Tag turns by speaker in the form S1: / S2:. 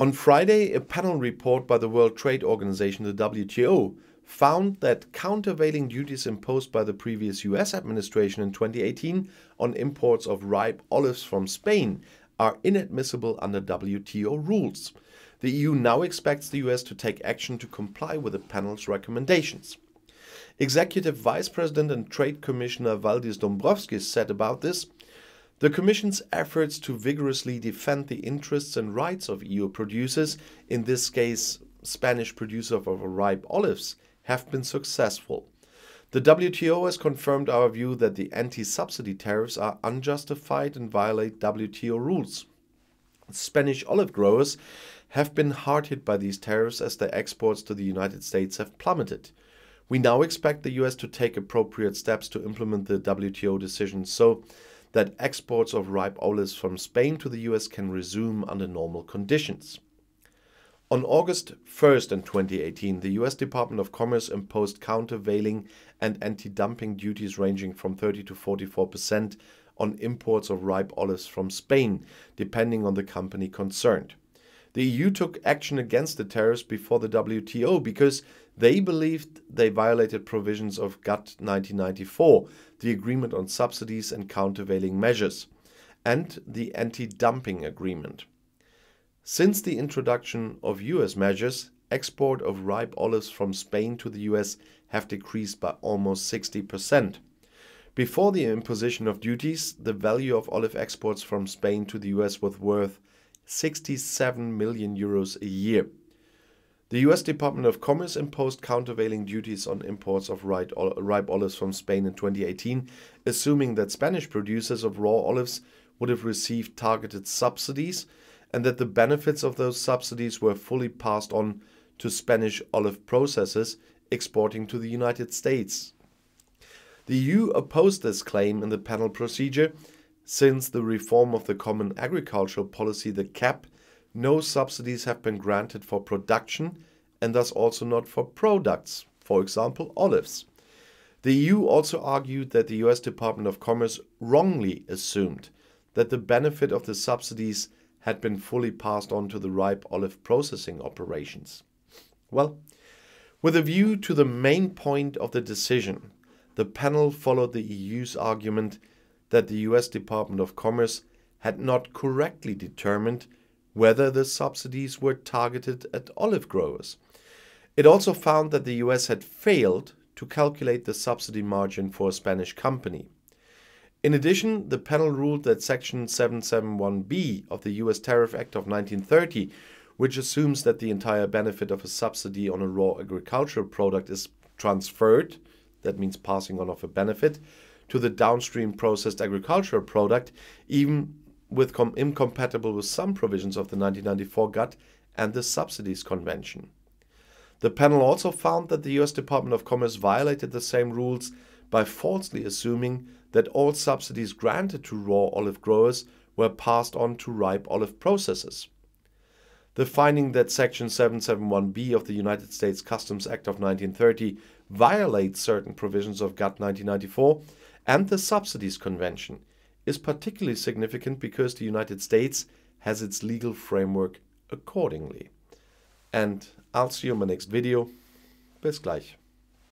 S1: On Friday, a panel report by the World Trade Organization, the WTO, found that countervailing duties imposed by the previous US administration in 2018 on imports of ripe olives from Spain are inadmissible under WTO rules. The EU now expects the US to take action to comply with the panel's recommendations. Executive Vice President and Trade Commissioner Valdis Dombrovskis said about this the Commission's efforts to vigorously defend the interests and rights of EU producers, in this case Spanish producer of ripe olives, have been successful. The WTO has confirmed our view that the anti-subsidy tariffs are unjustified and violate WTO rules. Spanish olive growers have been hard hit by these tariffs as their exports to the United States have plummeted. We now expect the US to take appropriate steps to implement the WTO decision, so that exports of ripe olives from Spain to the US can resume under normal conditions. On August 1st in 2018, the US Department of Commerce imposed countervailing and anti-dumping duties ranging from 30 to 44% on imports of ripe olives from Spain, depending on the company concerned. The EU took action against the tariffs before the WTO because they believed they violated provisions of GATT 1994, the Agreement on Subsidies and Countervailing Measures, and the Anti Dumping Agreement. Since the introduction of US measures, export of ripe olives from Spain to the US have decreased by almost 60%. Before the imposition of duties, the value of olive exports from Spain to the US was worth 67 million euros a year. The US Department of Commerce imposed countervailing duties on imports of ripe olives from Spain in 2018, assuming that Spanish producers of raw olives would have received targeted subsidies and that the benefits of those subsidies were fully passed on to Spanish olive processors exporting to the United States. The EU opposed this claim in the panel procedure since the reform of the Common Agricultural Policy, the CAP, no subsidies have been granted for production and thus also not for products, for example, olives. The EU also argued that the US Department of Commerce wrongly assumed that the benefit of the subsidies had been fully passed on to the ripe olive processing operations. Well, with a view to the main point of the decision, the panel followed the EU's argument that the US Department of Commerce had not correctly determined whether the subsidies were targeted at olive growers. It also found that the US had failed to calculate the subsidy margin for a Spanish company. In addition, the panel ruled that Section 771B of the US Tariff Act of 1930, which assumes that the entire benefit of a subsidy on a raw agricultural product is transferred, that means passing on of a benefit, to the downstream processed agricultural product, even with incompatible with some provisions of the 1994 GATT and the Subsidies Convention. The panel also found that the US Department of Commerce violated the same rules by falsely assuming that all subsidies granted to raw olive growers were passed on to ripe olive processors. The finding that Section 771B of the United States Customs Act of 1930 violates certain provisions of GATT 1994 and the Subsidies Convention is particularly significant because the United States has its legal framework accordingly. And I'll see you in my next video. Bis gleich.